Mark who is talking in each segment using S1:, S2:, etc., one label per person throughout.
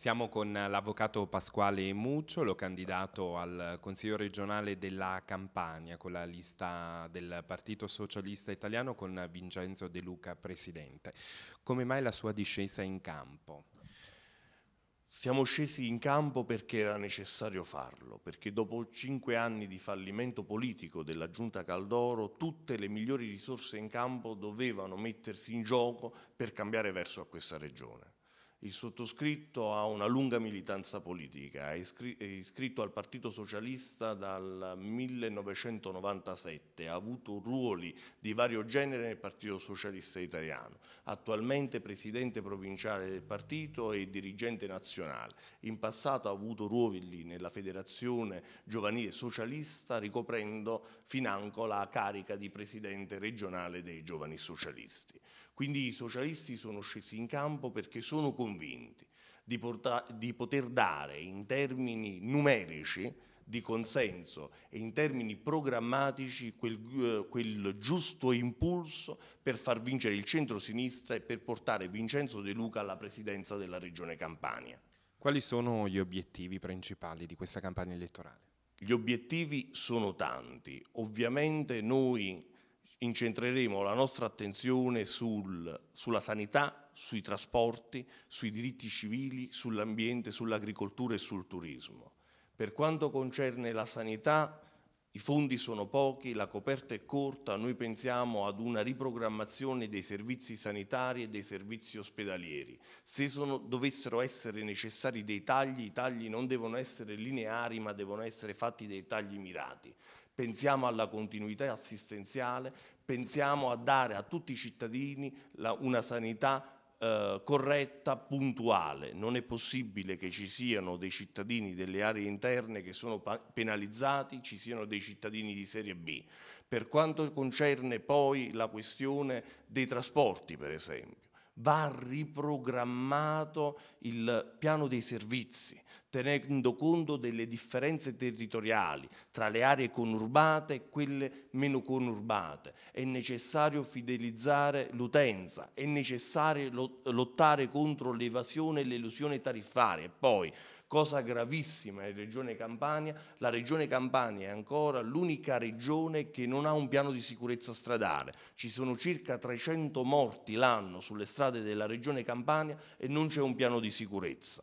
S1: Siamo con l'avvocato Pasquale Mucciolo, candidato al Consiglio regionale della Campania con la lista del Partito Socialista Italiano con Vincenzo De Luca presidente. Come mai la sua discesa in campo? Siamo scesi in campo perché era necessario farlo, perché dopo cinque anni di fallimento politico della giunta Caldoro tutte le migliori risorse in campo dovevano mettersi in gioco per cambiare verso a questa regione. Il sottoscritto ha una lunga militanza politica, è iscritto al Partito Socialista dal 1997, ha avuto ruoli di vario genere nel Partito Socialista Italiano, attualmente presidente provinciale del partito e dirigente nazionale. In passato ha avuto ruoli nella Federazione Giovanile Socialista ricoprendo financo la carica di presidente regionale dei giovani socialisti. Quindi i socialisti sono scesi in campo perché sono convinti convinti di, portare, di poter dare in termini numerici di consenso e in termini programmatici quel, quel, giusto impulso per far vincere il centro-sinistra e per portare Vincenzo De Luca alla presidenza della regione Campania. Quali sono gli obiettivi principali di questa campagna elettorale? Gli obiettivi sono tanti, ovviamente noi incentreremo la nostra attenzione sul, sulla sanità, sui trasporti, sui diritti civili, sull'ambiente, sull'agricoltura e sul turismo. Per quanto concerne la sanità, i fondi sono pochi, la coperta è corta, noi pensiamo ad una riprogrammazione dei servizi sanitari e dei servizi ospedalieri. Se sono, dovessero essere necessari dei tagli, i tagli non devono essere lineari ma devono essere fatti dei tagli mirati. Pensiamo alla continuità assistenziale, pensiamo a dare a tutti i cittadini la, una sanità eh, corretta, puntuale. Non è possibile che ci siano dei cittadini delle aree interne che sono penalizzati, ci siano dei cittadini di serie B. Per quanto concerne poi la questione dei trasporti, per esempio, va riprogrammato il piano dei servizi tenendo conto delle differenze territoriali tra le aree conurbate e quelle meno conurbate. È necessario fidelizzare l'utenza, è necessario lottare contro l'evasione e l'elusione tariffaria. E poi, cosa gravissima in Regione Campania, la Regione Campania è ancora l'unica regione che non ha un piano di sicurezza stradale. Ci sono circa 300 morti l'anno sulle strade della Regione Campania e non c'è un piano di sicurezza.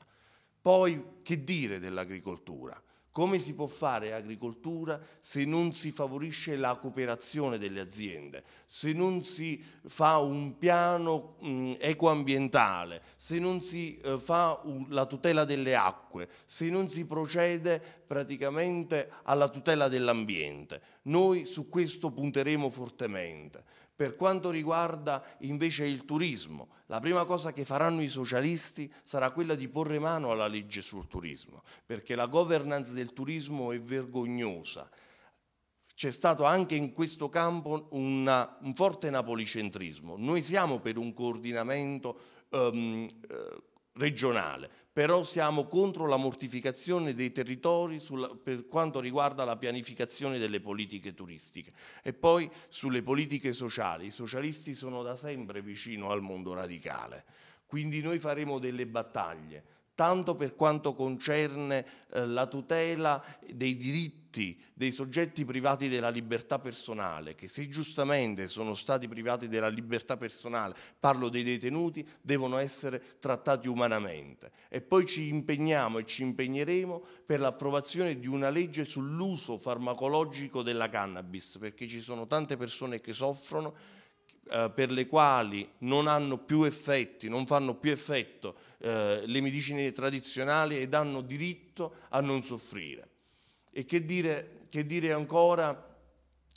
S1: Poi che dire dell'agricoltura? Come si può fare agricoltura se non si favorisce la cooperazione delle aziende, se non si fa un piano mh, ecoambientale, se non si eh, fa uh, la tutela delle acque, se non si procede praticamente alla tutela dell'ambiente? Noi su questo punteremo fortemente per quanto riguarda invece il turismo, la prima cosa che faranno i socialisti sarà quella di porre mano alla legge sul turismo, perché la governance del turismo è vergognosa. C'è stato anche in questo campo una, un forte napolicentrismo. Noi siamo per un coordinamento um, regionale, però siamo contro la mortificazione dei territori sulla, per quanto riguarda la pianificazione delle politiche turistiche. E poi sulle politiche sociali, i socialisti sono da sempre vicino al mondo radicale, quindi noi faremo delle battaglie tanto per quanto concerne eh, la tutela dei diritti dei soggetti privati della libertà personale, che se giustamente sono stati privati della libertà personale, parlo dei detenuti, devono essere trattati umanamente. E poi ci impegniamo e ci impegneremo per l'approvazione di una legge sull'uso farmacologico della cannabis, perché ci sono tante persone che soffrono eh, per le quali non hanno più effetti, non fanno più effetto eh, le medicine tradizionali ed hanno diritto a non soffrire. E che dire, che dire ancora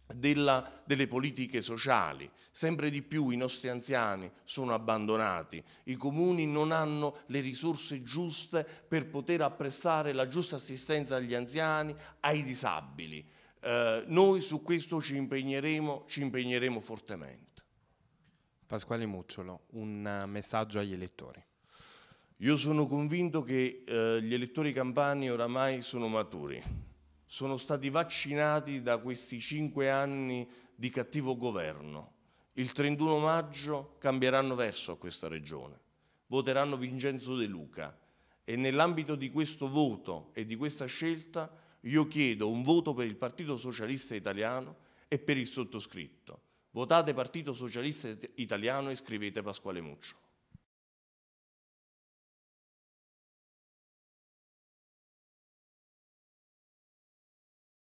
S1: della, delle politiche sociali. Sempre di più i nostri anziani sono abbandonati, i comuni non hanno le risorse giuste per poter apprestare la giusta assistenza agli anziani, ai disabili. Eh, noi su questo ci impegneremo, ci impegneremo fortemente. Pasquale Mucciolo, un eh, messaggio agli elettori. Io sono convinto che eh, gli elettori campani oramai sono maturi, sono stati vaccinati da questi cinque anni di cattivo governo. Il 31 maggio cambieranno verso a questa regione, voteranno Vincenzo De Luca e nell'ambito di questo voto e di questa scelta io chiedo un voto per il Partito Socialista Italiano e per il sottoscritto Votate Partito Socialista Italiano e scrivete Pasquale Muccio.